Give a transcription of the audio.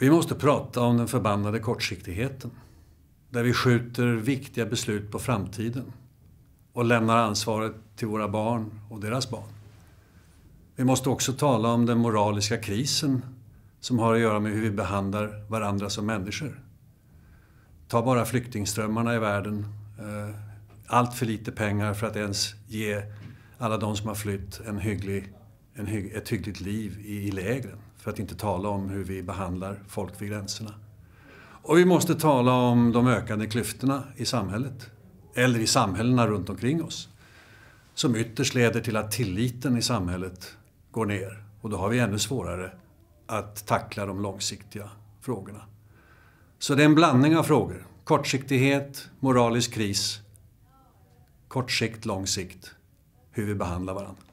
Vi måste prata om den förbannade kortsiktigheten. Där vi skjuter viktiga beslut på framtiden och lämnar ansvaret till våra barn och deras barn. Vi måste också tala om den moraliska krisen som har att göra med hur vi behandlar varandra som människor. Ta bara flyktingströmmarna i världen. Eh, allt för lite pengar för att ens ge alla de som har flytt en hygglig en, ett hyggligt liv i, i lägren. För att inte tala om hur vi behandlar folk vid gränserna. Och vi måste tala om de ökande klyftorna i samhället. Eller i samhällena runt omkring oss. Som ytterst leder till att tilliten i samhället går ner. Och då har vi ännu svårare att tackla de långsiktiga frågorna. Så det är en blandning av frågor. Kortsiktighet, moralisk kris. Kort sikt, lång sikt. Hur vi behandlar varandra.